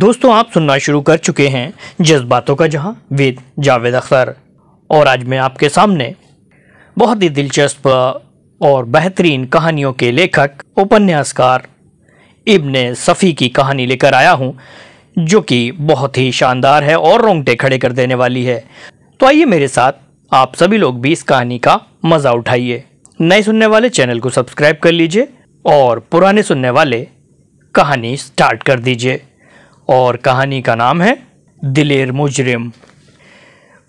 दोस्तों आप सुनना शुरू कर चुके हैं जज्बातों का जहां विद जावेद अख्तर और आज मैं आपके सामने बहुत ही दिलचस्प और बेहतरीन कहानियों के लेखक उपन्यासकार इब्ने सफ़ी की कहानी लेकर आया हूं जो कि बहुत ही शानदार है और रोंगटे खड़े कर देने वाली है तो आइए मेरे साथ आप सभी लोग भी इस कहानी का मज़ा उठाइए नए सुनने वाले चैनल को सब्सक्राइब कर लीजिए और पुराने सुनने वाले कहानी स्टार्ट कर दीजिए और कहानी का नाम है दिलेर मुजरिम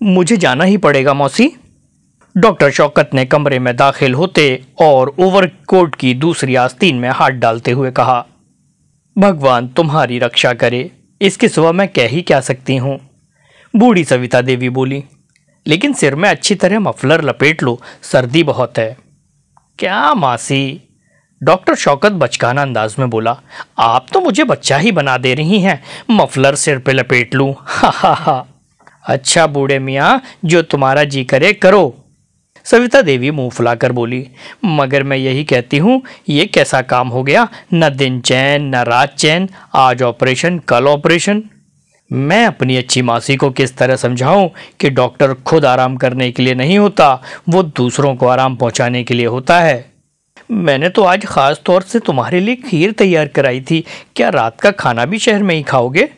मुझे जाना ही पड़ेगा मौसी डॉक्टर शौकत ने कमरे में दाखिल होते और ओवर कोट की दूसरी आस्तीन में हाथ डालते हुए कहा भगवान तुम्हारी रक्षा करे इसके सुबह मैं कह ही क्या सकती हूँ बूढ़ी सविता देवी बोली लेकिन सिर में अच्छी तरह मफलर लपेट लो सर्दी बहुत है क्या मासी डॉक्टर शौकत बचकाना अंदाज में बोला आप तो मुझे बच्चा ही बना दे रही हैं मफलर सिर पे लपेट लूँ हा हा हा अच्छा बूढ़े मियाँ जो तुम्हारा जी करे करो सविता देवी मुंह फुलाकर बोली मगर मैं यही कहती हूँ ये कैसा काम हो गया न दिन चैन न रात चैन आज ऑपरेशन कल ऑपरेशन मैं अपनी अच्छी मासी को किस तरह समझाऊं कि डॉक्टर खुद आराम करने के लिए नहीं होता वो दूसरों को आराम पहुंचाने के लिए होता है मैंने तो आज ख़ास तौर से तुम्हारे लिए खीर तैयार कराई थी क्या रात का खाना भी शहर में ही खाओगे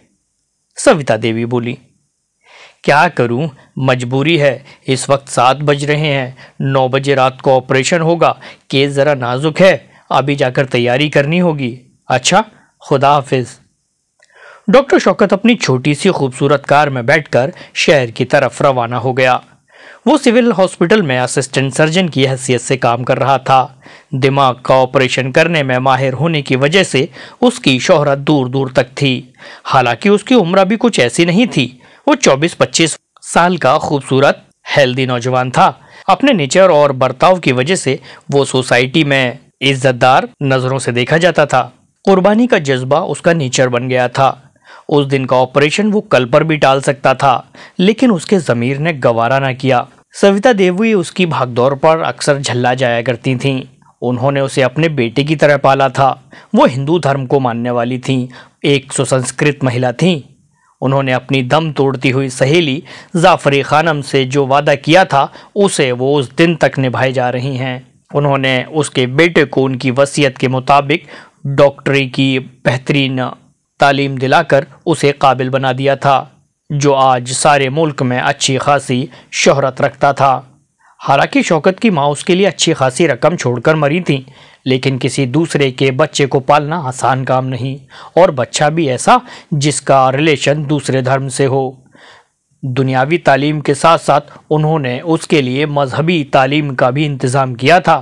सविता देवी बोली क्या करूं मजबूरी है इस वक्त सात बज रहे हैं नौ बजे रात को ऑपरेशन होगा केस ज़रा नाजुक है अभी जाकर तैयारी करनी होगी अच्छा खुदा हाफिज डॉक्टर शौकत अपनी छोटी सी खूबसूरत कार में बैठकर शहर की तरफ रवाना हो गया वो सिविल हॉस्पिटल में असिस्टेंट सर्जन की हैसियत से काम कर रहा था दिमाग का ऑपरेशन करने में माहिर होने की वजह से उसकी शोहरत दूर दूर तक थी हालांकि उसकी उम्र भी कुछ ऐसी नहीं थी वो 24-25 साल का खूबसूरत हेल्दी नौजवान था अपने नेचर और बर्ताव की वजह से वो सोसाइटी में इज्जतदार नज़रों से देखा जाता था कुर्बानी का जज्बा उसका नेचर बन गया था उस दिन का ऑपरेशन वो कल पर भी टाल सकता था लेकिन उसके ज़मीर ने गवारा ना किया सविता देवी उसकी भागदौड़ पर अक्सर झल्ला जाया करती थीं उन्होंने उसे अपने बेटे की तरह पाला था वो हिंदू धर्म को मानने वाली थीं एक सुसंस्कृत महिला थीं उन्होंने अपनी दम तोड़ती हुई सहेली जाफरी खानम से जो वादा किया था उसे वो उस दिन तक निभाए जा रही हैं उन्होंने उसके बेटे को उनकी वसीयत के मुताबिक डॉक्टरी की बेहतरीन तालीम दिलाकर उसे काबिल बना दिया था जो आज सारे मुल्क में अच्छी खासी शहरत रखता था हालांकि शौकत की माँ उसके लिए अच्छी खासी रकम छोड़कर मरी थी लेकिन किसी दूसरे के बच्चे को पालना आसान काम नहीं और बच्चा भी ऐसा जिसका रिलेशन दूसरे धर्म से हो दुनियावी तालीम के साथ साथ उन्होंने उसके लिए मजहबी तालीम का भी इंतज़ाम किया था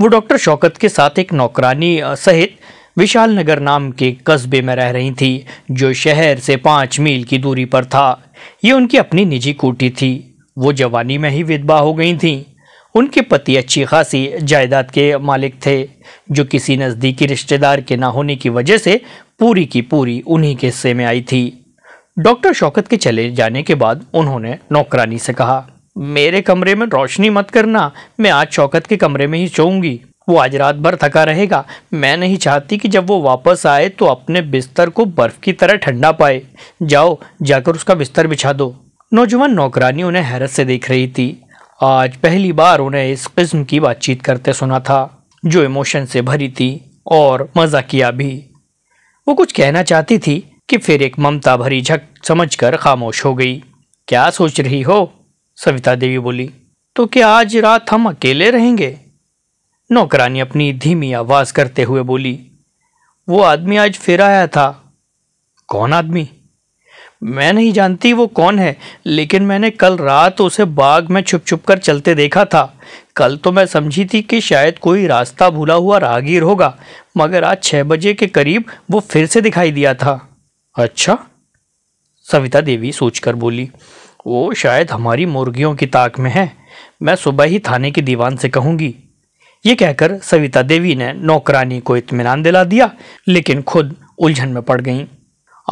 वो डॉक्टर शौकत के साथ एक नौकरानी सहित विशाल नगर नाम के कस्बे में रह रही थी जो शहर से पाँच मील की दूरी पर था ये उनकी अपनी निजी कोटी थी वो जवानी में ही विधवा हो गई थी उनके पति अच्छी खासी जायदाद के मालिक थे जो किसी नज़दीकी रिश्तेदार के ना होने की वजह से पूरी की पूरी उन्हीं के हिस्से में आई थी डॉक्टर शौकत के चले जाने के बाद उन्होंने नौकरानी से कहा मेरे कमरे में रोशनी मत करना मैं आज शौकत के कमरे में ही सोऊंगी वो आज रात भर थका रहेगा मैं नहीं चाहती कि जब वो वापस आए तो अपने बिस्तर को बर्फ़ की तरह ठंडा पाए जाओ जाकर उसका बिस्तर बिछा दो नौजवान नौकरानी उन्हें हैरत से देख रही थी आज पहली बार उन्हें इस किस्म की बातचीत करते सुना था जो इमोशन से भरी थी और मज़ा किया भी वो कुछ कहना चाहती थी कि फिर एक ममता भरी झक कर खामोश हो गई क्या सोच रही हो सविता देवी बोली तो क्या आज रात हम अकेले रहेंगे नौकरानी अपनी धीमी आवाज़ करते हुए बोली वो आदमी आज फिर आया था कौन आदमी मैं नहीं जानती वो कौन है लेकिन मैंने कल रात उसे बाग में छुप छुप कर चलते देखा था कल तो मैं समझी थी कि शायद कोई रास्ता भूला हुआ राहगीर होगा मगर आज छः बजे के करीब वो फिर से दिखाई दिया था अच्छा सविता देवी सोचकर बोली वो शायद हमारी मुर्गियों की ताक में है मैं सुबह ही थाने के दीवान से कहूँगी ये कहकर सविता देवी ने नौकरानी को इतमान दिला दिया लेकिन खुद उलझन में पड़ गईं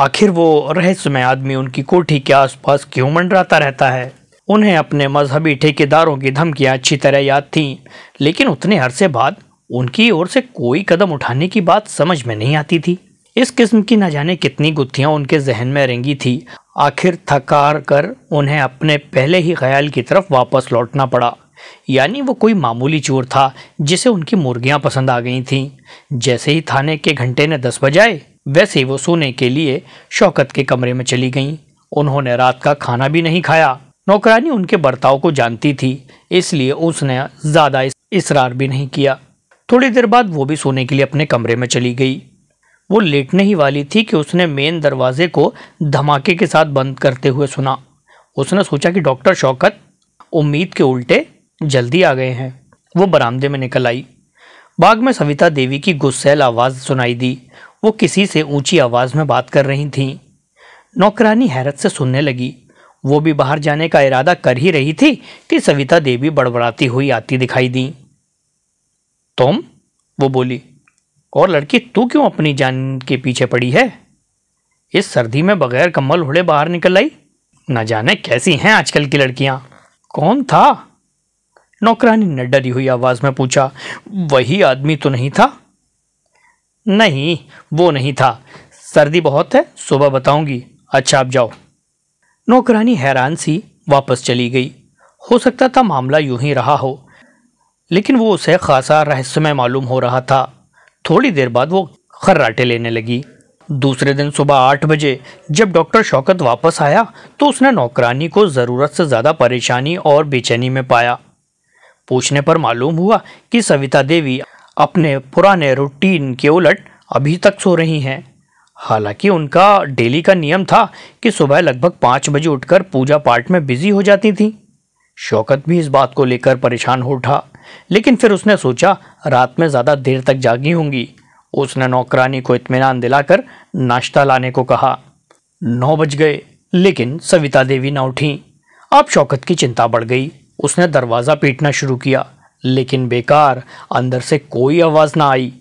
आखिर वो रहस्यमय आदमी उनकी कोठी के आसपास क्यों मंडराता रहता है उन्हें अपने मजहबी ठेकेदारों की धमकियां अच्छी तरह याद थीं लेकिन उतने अरसे बाद उनकी ओर से कोई कदम उठाने की बात समझ में नहीं आती थी इस किस्म की न जाने कितनी गुत्थियां उनके जहन में रेंगी थी आखिर थकार कर उन्हें अपने पहले ही ख्याल की तरफ वापस लौटना पड़ा यानी वो कोई मामूली चोर था जिसे उनकी मुर्गियां पसंद आ गई थीं। जैसे ही थाने के घंटे ने दस बजाए वैसे ही वो सोने के लिए शौकत के कमरे में चली गईं। उन्होंने रात का खाना भी नहीं खाया नौकरानी उनके बर्ताव को जानती थी इसलिए उसने ज़्यादा इसरार भी नहीं किया थोड़ी देर बाद वो भी सोने के लिए अपने कमरे में चली गई वो लेटने ही वाली थी कि उसने मेन दरवाजे को धमाके के साथ बंद करते हुए सुना उसने सोचा कि डॉक्टर शौकत उम्मीद के उल्टे जल्दी आ गए हैं वो बरामदे में निकल आई बाग में सविता देवी की गुस्सेल आवाज़ सुनाई दी वो किसी से ऊंची आवाज़ में बात कर रही थीं नौकरानी हैरत से सुनने लगी वो भी बाहर जाने का इरादा कर ही रही थी कि सविता देवी बड़बड़ाती हुई आती दिखाई दी तुम वो बोली और लड़की तू क्यों अपनी जान के पीछे पड़ी है इस सर्दी में बगैर कम्बल उड़े बाहर निकल आई न जाने कैसी हैं आजकल की लड़कियां कौन था नौकरानी ने डरी हुई आवाज़ में पूछा वही आदमी तो नहीं था नहीं वो नहीं था सर्दी बहुत है सुबह बताऊंगी अच्छा आप जाओ नौकरानी हैरान सी वापस चली गई हो सकता था मामला यूं ही रहा हो लेकिन वो उसे खासा रहस्यमय मालूम हो रहा था थोड़ी देर बाद वो खर्राटे लेने लगी दूसरे दिन सुबह आठ बजे जब डॉक्टर शौकत वापस आया तो उसने नौकरानी को ज़रूरत से ज़्यादा परेशानी और बेचैनी में पाया पूछने पर मालूम हुआ कि सविता देवी अपने पुराने रूटीन के उलट अभी तक सो रही हैं हालांकि उनका डेली का नियम था कि सुबह लगभग पाँच बजे उठकर पूजा पाठ में बिजी हो जाती थी शौकत भी इस बात को लेकर परेशान हो उठा लेकिन फिर उसने सोचा रात में ज़्यादा देर तक जागी होंगी उसने नौकरानी को इतमान दिलाकर नाश्ता लाने को कहा नौ बज गए लेकिन सविता देवी ना उठी अब शौकत की चिंता बढ़ गई उसने दरवाज़ा पीटना शुरू किया लेकिन बेकार अंदर से कोई आवाज़ ना आई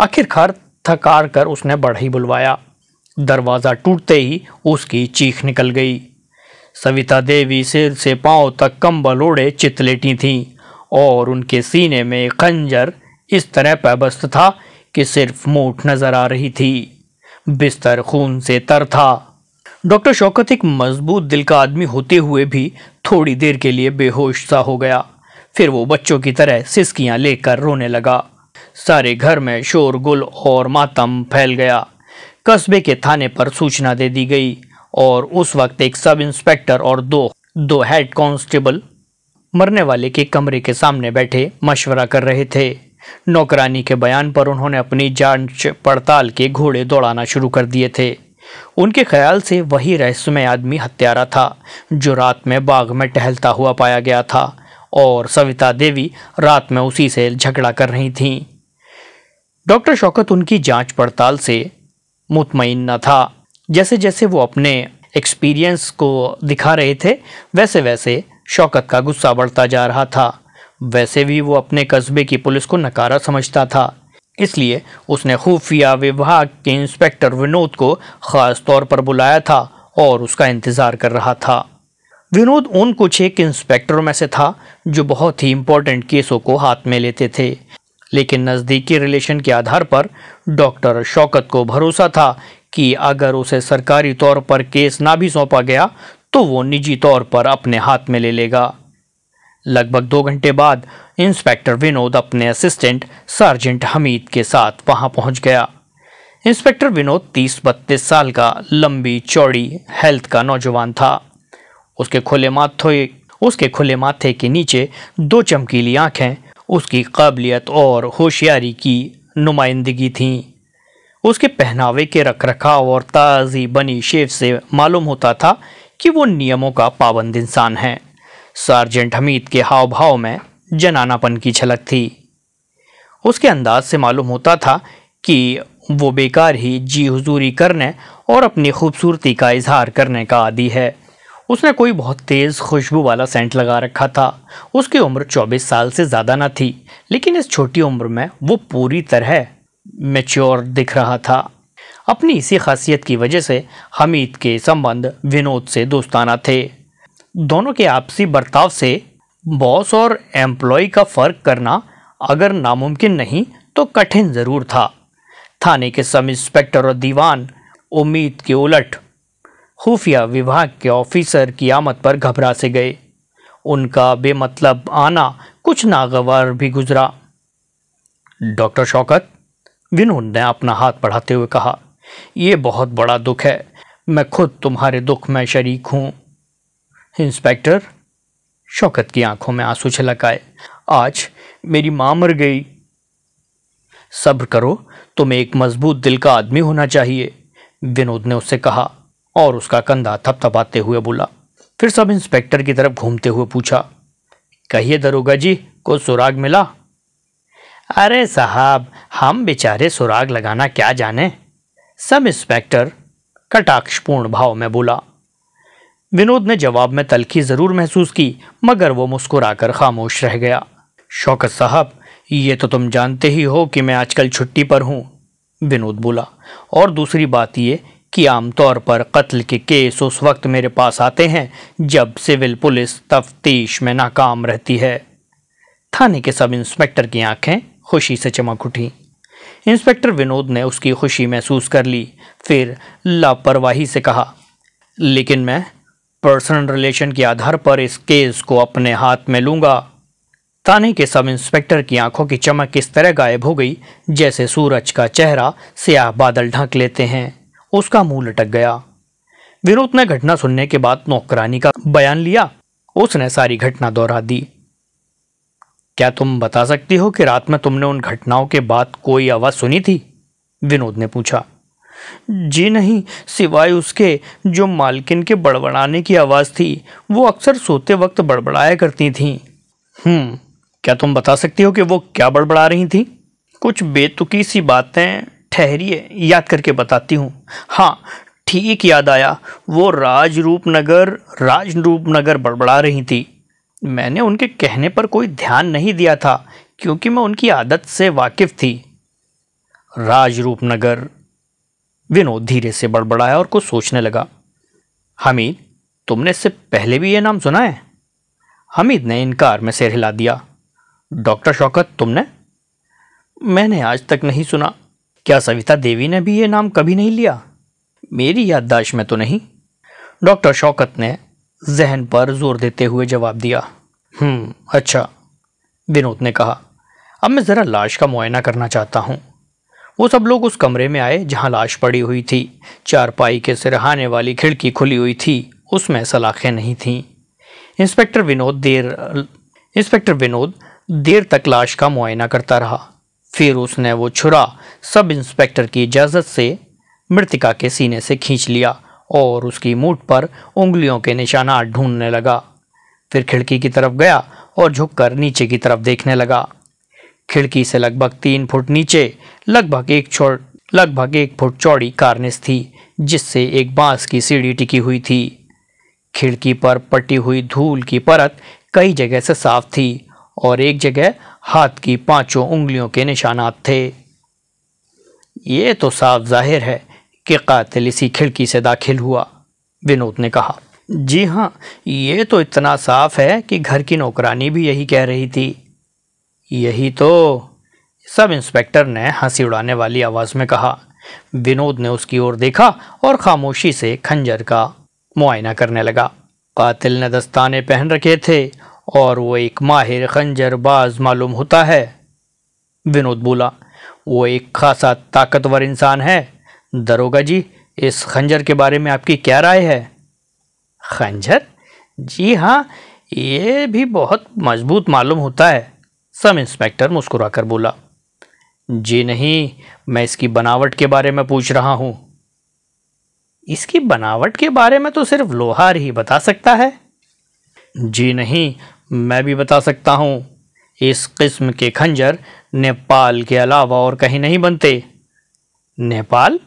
आखिरकार थकार कर उसने बढ़ई बुलवाया दरवाज़ा टूटते ही उसकी चीख निकल गई सविता देवी सिर से पांव तक कम्बल ओढ़े चितलेटी थीं और उनके सीने में खंजर इस तरह पैबस्त था कि सिर्फ मूठ नज़र आ रही थी बिस्तर खून से तर था डॉक्टर शौकत एक मजबूत दिल का आदमी होते हुए भी थोड़ी देर के लिए बेहोश सा हो गया फिर वो बच्चों की तरह सिसकियां लेकर रोने लगा सारे घर में शोरगुल और मातम फैल गया कस्बे के थाने पर सूचना दे दी गई और उस वक्त एक सब इंस्पेक्टर और दो दो हेड कांस्टेबल मरने वाले के कमरे के सामने बैठे मशवरा कर रहे थे नौकरानी के बयान पर उन्होंने अपनी जांच पड़ताल के घोड़े दौड़ाना शुरू कर दिए थे उनके ख्याल से वही रहस्यमय आदमी हत्यारा था जो रात में बाग में टहलता हुआ पाया गया था और सविता देवी रात में उसी से झगड़ा कर रही थीं डॉक्टर शौकत उनकी जांच पड़ताल से मुतमिन न था जैसे जैसे वो अपने एक्सपीरियंस को दिखा रहे थे वैसे वैसे शौकत का गुस्सा बढ़ता जा रहा था वैसे भी वो अपने कस्बे की पुलिस को नकारा समझता था इसलिए उसने खुफिया विभाग के इंस्पेक्टर विनोद को ख़ास तौर पर बुलाया था और उसका इंतज़ार कर रहा था विनोद उन कुछ एक इंस्पेक्टरों में से था जो बहुत ही इंपॉर्टेंट केसों को हाथ में लेते थे लेकिन नज़दीकी रिलेशन के आधार पर डॉक्टर शौकत को भरोसा था कि अगर उसे सरकारी तौर पर केस ना भी सौंपा गया तो वो निजी तौर पर अपने हाथ में ले लेगा लगभग दो घंटे बाद इंस्पेक्टर विनोद अपने असिस्टेंट सार्जेंट हमीद के साथ वहां पहुंच गया इंस्पेक्टर विनोद तीस बत्तीस साल का लंबी चौड़ी हेल्थ का नौजवान था उसके खुले माथे उसके खुले माथे के नीचे दो चमकीली आँखें उसकी काबिलियत और होशियारी की नुमाइंदगी थीं उसके पहनावे के रखरखाव और ताज़ी बनी शेव से मालूम होता था कि वो नियमों का पाबंद इंसान है सार्जेंट हमीद के हाव भाव में जनानापन की झलक थी उसके अंदाज से मालूम होता था कि वो बेकार ही जी हजूरी करने और अपनी खूबसूरती का इजहार करने का आदि है उसने कोई बहुत तेज़ खुशबू वाला सेंट लगा रखा था उसकी उम्र 24 साल से ज़्यादा ना थी लेकिन इस छोटी उम्र में वो पूरी तरह मेच्योर दिख रहा था अपनी इसी खासियत की वजह से हमीद के संबंध विनोद से दोस्ताना थे दोनों के आपसी बर्ताव से बॉस और एम्प्लॉय का फ़र्क करना अगर नामुमकिन नहीं तो कठिन ज़रूर था थाने के सब इंस्पेक्टर और दीवान उम्मीद के उलट खुफिया विभाग के ऑफिसर की आमद पर घबरा से गए उनका बेमतलब आना कुछ नागवार भी गुजरा डॉक्टर शौकत विनोद ने अपना हाथ बढ़ाते हुए कहा यह बहुत बड़ा दुख है मैं खुद तुम्हारे दुख में शरीक हूँ इंस्पेक्टर शौकत की आंखों में आंसू छलक आए आज मेरी माँ मर गई सब्र करो तुम्हें एक मजबूत दिल का आदमी होना चाहिए विनोद ने उससे कहा और उसका कंधा थपथपाते हुए बोला फिर सब इंस्पेक्टर की तरफ घूमते हुए पूछा कहिए दरोगा जी को सुराग मिला अरे साहब हम बेचारे सुराग लगाना क्या जाने सब इंस्पेक्टर कटाक्षपूर्ण भाव में बोला विनोद ने जवाब में तलखी ज़रूर महसूस की मगर वो मुस्कुराकर खामोश रह गया शौकत साहब ये तो तुम जानते ही हो कि मैं आजकल छुट्टी पर हूँ विनोद बोला और दूसरी बात ये कि आमतौर पर कत्ल के केस उस वक्त मेरे पास आते हैं जब सिविल पुलिस तफ्तीश में नाकाम रहती है थाने के सब इंस्पेक्टर की आंखें खुशी से चमक उठी इंस्पेक्टर विनोद ने उसकी खुशी महसूस कर ली फिर लापरवाही से कहा लेकिन मैं पर्सनल रिलेशन के आधार पर इस केस को अपने हाथ में लूंगा थाने के सब इंस्पेक्टर की आंखों की चमक इस तरह गायब हो गई जैसे सूरज का चेहरा स्याह बादल ढक लेते हैं उसका मुंह लटक गया विनोद ने घटना सुनने के बाद नौकरानी का बयान लिया उसने सारी घटना दोहरा दी क्या तुम बता सकती हो कि रात में तुमने उन घटनाओं के बाद कोई आवाज़ सुनी थी विनोद ने पूछा जी नहीं सिवाय उसके जो मालकिन के बड़बड़ाने की आवाज़ थी वो अक्सर सोते वक्त बड़बड़ाया करती थीं हम्म, क्या तुम बता सकती हो कि वो क्या बड़बड़ा रही थी कुछ बेतुकी सी बातें ठहरिए याद करके बताती हूँ हाँ ठीक याद आया वो राज रूपनगर राज नगर बड़बड़ा रही थी मैंने उनके कहने पर कोई ध्यान नहीं दिया था क्योंकि मैं उनकी आदत से वाकिफ़ थी राज रूपनगर विनोद धीरे से बड़बड़ाया और कुछ सोचने लगा हमीद तुमने इससे पहले भी यह नाम सुना है हमीद ने इनकार में सिर हिला दिया डॉक्टर शौकत तुमने मैंने आज तक नहीं सुना क्या सविता देवी ने भी ये नाम कभी नहीं लिया मेरी याददाश्त में तो नहीं डॉक्टर शौकत ने जहन पर जोर देते हुए जवाब दिया हम्म अच्छा विनोद ने कहा अब मैं ज़रा लाश का मुआयना करना चाहता हूँ वो सब लोग उस कमरे में आए जहाँ लाश पड़ी हुई थी चारपाई के सिरहाने वाली खिड़की खुली हुई थी उसमें सलाखें नहीं थीं इंस्पेक्टर विनोद देर इंस्पेक्टर विनोद देर तक लाश का मुआयना करता रहा फिर उसने वो छुरा सब इंस्पेक्टर की इजाज़त से मृतिका के सीने से खींच लिया और उसकी मूठ पर उंगलियों के निशाना ढूंढने लगा फिर खिड़की की तरफ गया और झुककर नीचे की तरफ देखने लगा खिड़की से लगभग तीन फुट नीचे लगभग एक छोड़ लगभग एक फुट चौड़ी कार्निस थी जिससे एक बांस की सीढ़ी टिकी हुई थी खिड़की पर पटी हुई धूल की परत कई जगह से साफ थी और एक जगह हाथ की पांचों उंगलियों के निशानात थे ये तो साफ जाहिर है कि कातिल इसी खिड़की से दाखिल हुआ विनोद ने कहा जी हाँ ये तो इतना साफ है कि घर की नौकरानी भी यही कह रही थी यही तो सब इंस्पेक्टर ने हंसी उड़ाने वाली आवाज़ में कहा विनोद ने उसकी ओर देखा और खामोशी से खंजर का मुआयना करने लगा कातिल ने दस्ताने पहन रखे थे और वो एक माहिर खंजरबाज मालूम होता है विनोद बोला वो एक खासा ताकतवर इंसान है दरोगा जी इस खंजर के बारे में आपकी क्या राय है खंजर जी हाँ ये भी बहुत मजबूत मालूम होता है सब इंस्पेक्टर मुस्कुराकर बोला जी नहीं मैं इसकी बनावट के बारे में पूछ रहा हूं इसकी बनावट के बारे में तो सिर्फ लोहार ही बता सकता है जी नहीं मैं भी बता सकता हूं इस किस्म के खंजर नेपाल के अलावा और कहीं नहीं बनते नेपाल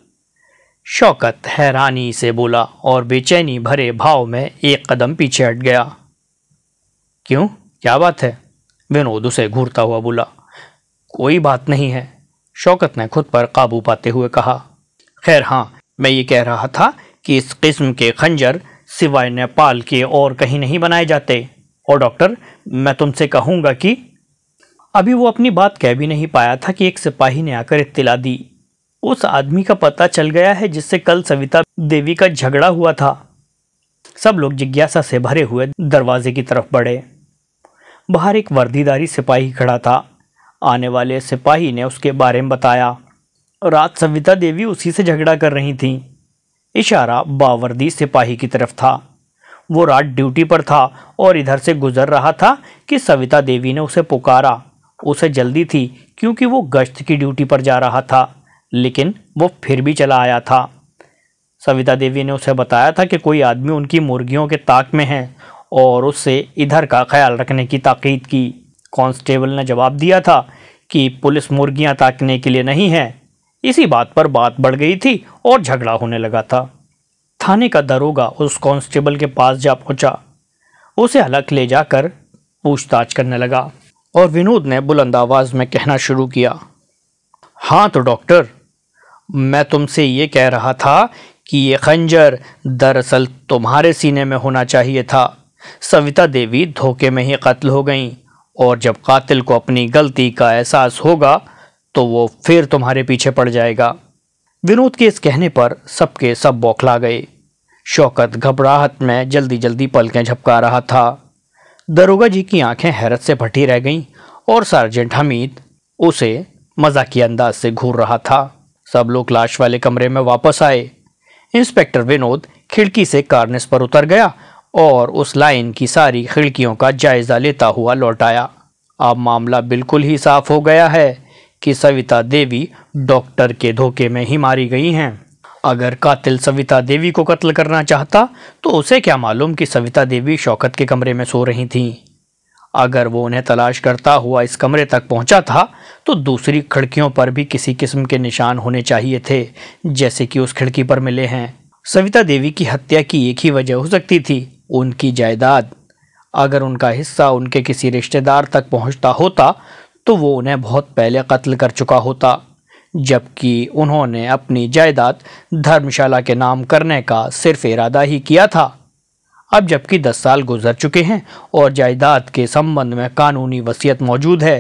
शौकत हैरानी से बोला और बेचैनी भरे भाव में एक कदम पीछे हट गया क्यों क्या बात है विनोद उसे घूरता हुआ बोला कोई बात नहीं है शौकत ने खुद पर काबू पाते हुए कहा खैर हाँ मैं ये कह रहा था कि इस किस्म के खंजर सिवाय नेपाल के और कहीं नहीं बनाए जाते और डॉक्टर मैं तुमसे कहूँगा कि अभी वो अपनी बात कह भी नहीं पाया था कि एक सिपाही ने आकर इत्तला दी उस आदमी का पता चल गया है जिससे कल सविता देवी का झगड़ा हुआ था सब लोग जिज्ञासा से भरे हुए दरवाजे की तरफ बढ़े बाहर एक वर्दीदारी सिपाही खड़ा था आने वाले सिपाही ने उसके बारे में बताया रात सविता देवी उसी से झगड़ा कर रही थी इशारा बावर्दी सिपाही की तरफ था वो रात ड्यूटी पर था और इधर से गुजर रहा था कि सविता देवी ने उसे पुकारा उसे जल्दी थी क्योंकि वो गश्त की ड्यूटी पर जा रहा था लेकिन वो फिर भी चला आया था सविता देवी ने उसे बताया था कि कोई आदमी उनकी मुर्गियों के ताक में है और उससे इधर का ख्याल रखने की ताकीद की कांस्टेबल ने जवाब दिया था कि पुलिस मुर्गियां ताकने के लिए नहीं है इसी बात पर बात बढ़ गई थी और झगड़ा होने लगा था थाने का दरोगा उस कांस्टेबल के पास जा पहुंचा उसे हलक ले जाकर पूछताछ करने लगा और विनोद ने बुलंद आवाज़ में कहना शुरू किया हाँ तो डॉक्टर मैं तुमसे ये कह रहा था कि ये खंजर दरअसल तुम्हारे सीने में होना चाहिए था सविता देवी धोखे में ही कत्ल हो गईं और जब कातिल को अपनी गलती का एहसास होगा तो वो फिर तुम्हारे पीछे पड़ जाएगा विनोद के इस कहने पर सबके सब बौखला गए शौकत घबराहट में जल्दी जल्दी पलकें झपका रहा था दरोगा जी की आंखें हैरत से भटी रह गईं और सार्जेंट हमीद उसे मजाकी अंदाज से घूर रहा था सब लोग लाश वाले कमरे में वापस आए इंस्पेक्टर विनोद खिड़की से कार्निस पर उतर गया और उस लाइन की सारी खिड़कियों का जायज़ा लेता हुआ लौट आया अब मामला बिल्कुल ही साफ हो गया है कि सविता देवी डॉक्टर के धोखे में ही मारी गई हैं अगर कातिल सविता देवी को कत्ल करना चाहता तो उसे क्या मालूम कि सविता देवी शौकत के कमरे में सो रही थीं अगर वो उन्हें तलाश करता हुआ इस कमरे तक पहुंचा था तो दूसरी खिड़कियों पर भी किसी किस्म के निशान होने चाहिए थे जैसे कि उस खिड़की पर मिले हैं सविता देवी की हत्या की एक ही वजह हो सकती थी उनकी जायदाद अगर उनका हिस्सा उनके किसी रिश्तेदार तक पहुंचता होता तो वो उन्हें बहुत पहले कत्ल कर चुका होता जबकि उन्होंने अपनी जायदाद धर्मशाला के नाम करने का सिर्फ इरादा ही किया था अब जबकि दस साल गुजर चुके हैं और जायदाद के संबंध में कानूनी वसीयत मौजूद है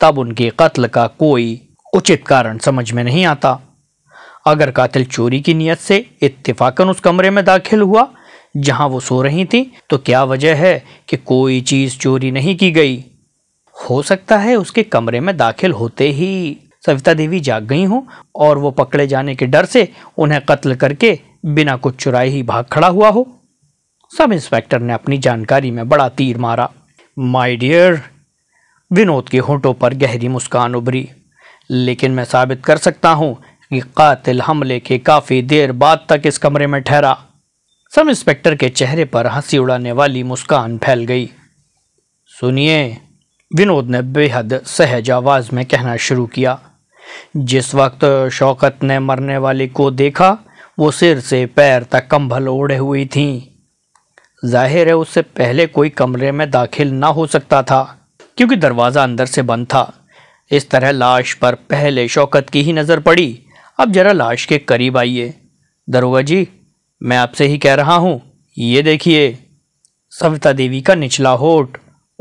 तब उनके कत्ल का कोई उचित कारण समझ में नहीं आता अगर कातिल चोरी की नीयत से इत्तेफाकन उस कमरे में दाखिल हुआ जहां वो सो रही थी तो क्या वजह है कि कोई चीज़ चोरी नहीं की गई हो सकता है उसके कमरे में दाखिल होते ही सविता देवी जाग गई हो और वो पकड़े जाने के डर से उन्हें कत्ल करके बिना कुछ चुराए ही भाग खड़ा हुआ हो सब इंस्पेक्टर ने अपनी जानकारी में बड़ा तीर मारा माय डियर विनोद के होठों पर गहरी मुस्कान उभरी लेकिन मैं साबित कर सकता हूँ कि कातिल हमले के काफ़ी देर बाद तक इस कमरे में ठहरा सब इंस्पेक्टर के चेहरे पर हंसी उड़ाने वाली मुस्कान फैल गई सुनिए विनोद ने बेहद सहज आवाज़ में कहना शुरू किया जिस वक्त शौकत ने मरने वाले को देखा वो सिर से पैर तक कंबल ओढ़े हुई थी जाहिर है उससे पहले कोई कमरे में दाखिल ना हो सकता था क्योंकि दरवाज़ा अंदर से बंद था इस तरह लाश पर पहले शौकत की ही नज़र पड़ी अब ज़रा लाश के करीब आइए दरोगा जी मैं आपसे ही कह रहा हूँ ये देखिए सविता देवी का निचला होठ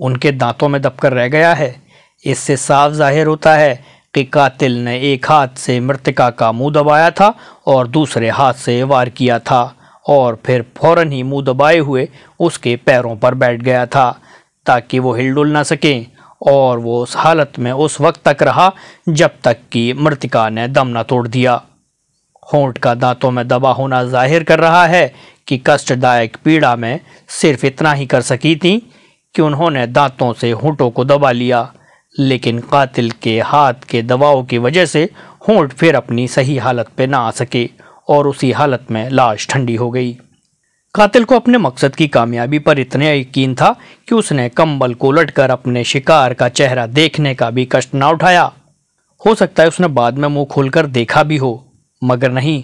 उनके दांतों में दबकर रह गया है इससे साफ जाहिर होता है कि कातिल ने एक हाथ से मृतिका का मुंह दबाया था और दूसरे हाथ से वार किया था और फिर फौरन ही मुंह दबाए हुए उसके पैरों पर बैठ गया था ताकि वो हिलडुल ना सकें और वो उस हालत में उस वक्त तक रहा जब तक कि मृतिका ने दम ना तोड़ दिया होंठ का दांतों में दबा होना जाहिर कर रहा है कि कष्टदायक पीड़ा में सिर्फ इतना ही कर सकी थी कि उन्होंने दांतों से होंठों को दबा लिया लेकिन कातिल के हाथ के दबाव की वजह से होंठ फिर अपनी सही हालत पे ना आ सके और उसी हालत में लाश ठंडी हो गई कातिल को अपने मकसद की कामयाबी पर इतने यकीन था कि उसने कंबल को लटकर अपने शिकार का चेहरा देखने का भी कष्ट ना उठाया हो सकता है उसने बाद में मुंह खोलकर देखा भी हो मगर नहीं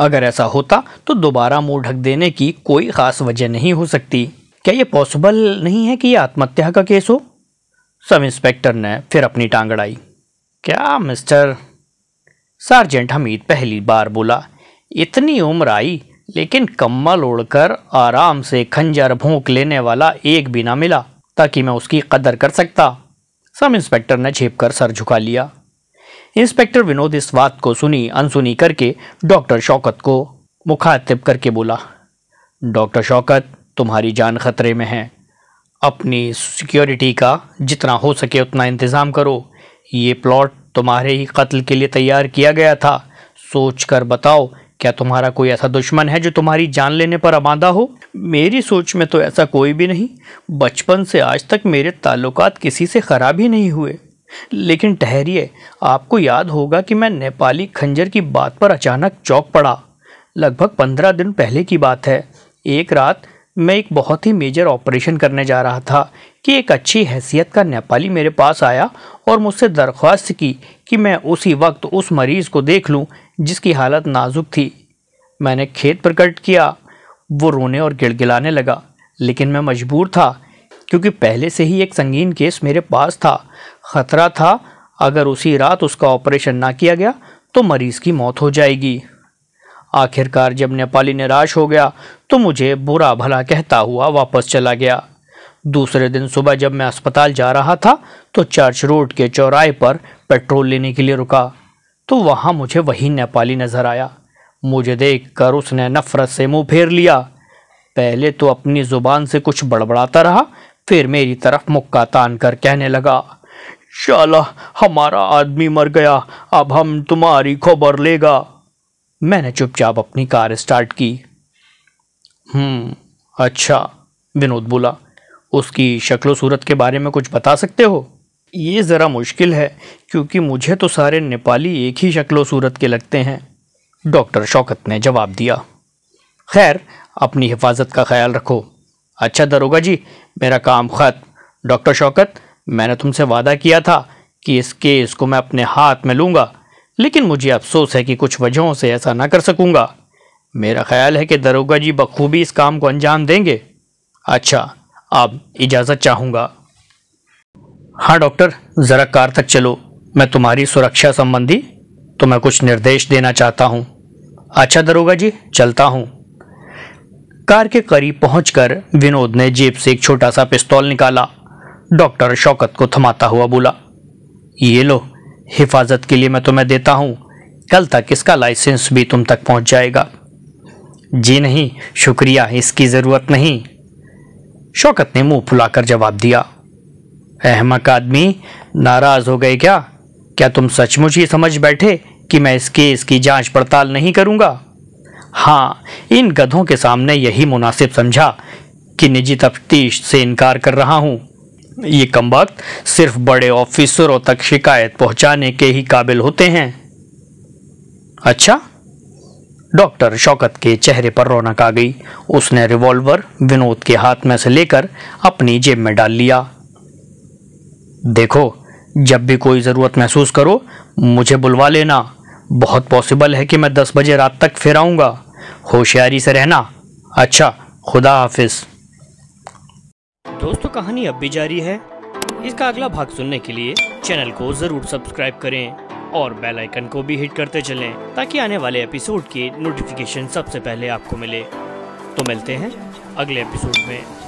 अगर ऐसा होता तो दोबारा मुंह ढक देने की कोई ख़ास वजह नहीं हो सकती क्या ये पॉसिबल नहीं है कि यह आत्महत्या का केस हो सब इंस्पेक्टर ने फिर अपनी टांग अड़ाई क्या मिस्टर सार्जेंट हमीद पहली बार बोला इतनी उम्र आई लेकिन कम्बल ओढ़कर आराम से खंजर भोंक लेने वाला एक भी ना मिला ताकि मैं उसकी कदर कर सकता सब इंस्पेक्टर ने छेप कर सर झुका लिया इंस्पेक्टर विनोद इस बात को सुनी अनसुनी करके डॉक्टर शौकत को मुखातिब करके बोला डॉक्टर शौकत तुम्हारी जान खतरे में है अपनी सिक्योरिटी का जितना हो सके उतना इंतज़ाम करो ये प्लॉट तुम्हारे ही कत्ल के लिए तैयार किया गया था सोच कर बताओ क्या तुम्हारा कोई ऐसा दुश्मन है जो तुम्हारी जान लेने पर आमादा हो मेरी सोच में तो ऐसा कोई भी नहीं बचपन से आज तक मेरे ताल्लुकात किसी से ख़राब ही नहीं हुए लेकिन ठहरिए आपको याद होगा कि मैं नेपाली खंजर की बात पर अचानक चौक पड़ा लगभग पंद्रह दिन पहले की बात है एक रात मैं एक बहुत ही मेजर ऑपरेशन करने जा रहा था कि एक अच्छी हैसियत का नेपाली मेरे पास आया और मुझसे दरख्वास्त की कि मैं उसी वक्त उस मरीज़ को देख लूं जिसकी हालत नाजुक थी मैंने खेत प्रकट किया वो रोने और गिड़गिड़ाने लगा लेकिन मैं मजबूर था क्योंकि पहले से ही एक संगीन केस मेरे पास था ख़तरा था अगर उसी रात उसका ऑपरेशन ना किया गया तो मरीज़ की मौत हो जाएगी आखिरकार जब नेपाली निराश हो गया तो मुझे बुरा भला कहता हुआ वापस चला गया दूसरे दिन सुबह जब मैं अस्पताल जा रहा था तो चर्च रोड के चौराहे पर पेट्रोल लेने के लिए रुका तो वहाँ मुझे वही नेपाली नज़र आया मुझे देख कर उसने नफ़रत से मुंह फेर लिया पहले तो अपनी ज़ुबान से कुछ बड़बड़ाता रहा फिर मेरी तरफ मुक्का तान कर कहने लगा शाला हमारा आदमी मर गया अब हम तुम्हारी खबर लेगा मैंने चुपचाप अपनी कार स्टार्ट की हम्म अच्छा विनोद बोला उसकी शक्ल सूरत के बारे में कुछ बता सकते हो ये ज़रा मुश्किल है क्योंकि मुझे तो सारे नेपाली एक ही शक्ल सूरत के लगते हैं डॉक्टर शौकत ने जवाब दिया खैर अपनी हिफाजत का ख्याल रखो अच्छा दरोगा जी मेरा काम ख़त्म डॉक्टर शौकत मैंने तुमसे वादा किया था कि इस केस को मैं अपने हाथ में लूँगा लेकिन मुझे अफसोस है कि कुछ वजहों से ऐसा ना कर सकूँगा मेरा ख्याल है कि दरोगा जी बखूबी इस काम को अंजाम देंगे अच्छा अब इजाज़त चाहूँगा हाँ डॉक्टर ज़रा कार तक चलो मैं तुम्हारी सुरक्षा संबंधी तुम्हें कुछ निर्देश देना चाहता हूँ अच्छा दरोगा जी चलता हूँ कार के करीब पहुंचकर विनोद ने जेब से एक छोटा सा पिस्तौल निकाला डॉक्टर शौकत को थमाता हुआ बोला ये लो हिफाजत के लिए मैं तुम्हें देता हूँ कल तक इसका लाइसेंस भी तुम तक पहुँच जाएगा जी नहीं शुक्रिया इसकी ज़रूरत नहीं शौकत ने मुंह फुलाकर जवाब दिया अहमक आदमी नाराज़ हो गए क्या क्या तुम सचमुच ये समझ बैठे कि मैं इस केस की जांच पड़ताल नहीं करूंगा हाँ इन गधों के सामने यही मुनासिब समझा कि निजी तफ्तीश से इनकार कर रहा हूँ ये कम वक्त सिर्फ बड़े ऑफिसरों तक शिकायत पहुँचाने के ही काबिल होते हैं अच्छा डॉक्टर शौकत के चेहरे पर रौनक आ गई उसने रिवॉल्वर विनोद के हाथ में से लेकर अपनी जेब में डाल लिया देखो जब भी कोई ज़रूरत महसूस करो मुझे बुलवा लेना बहुत पॉसिबल है कि मैं दस बजे रात तक फिर आऊँगा होशियारी से रहना अच्छा खुदा हाफिज दोस्तों कहानी अब भी जारी है इसका अगला भाग सुनने के लिए चैनल को ज़रूर सब्सक्राइब करें और बेल आइकन को भी हिट करते चलें ताकि आने वाले एपिसोड की नोटिफिकेशन सबसे पहले आपको मिले तो मिलते हैं अगले एपिसोड में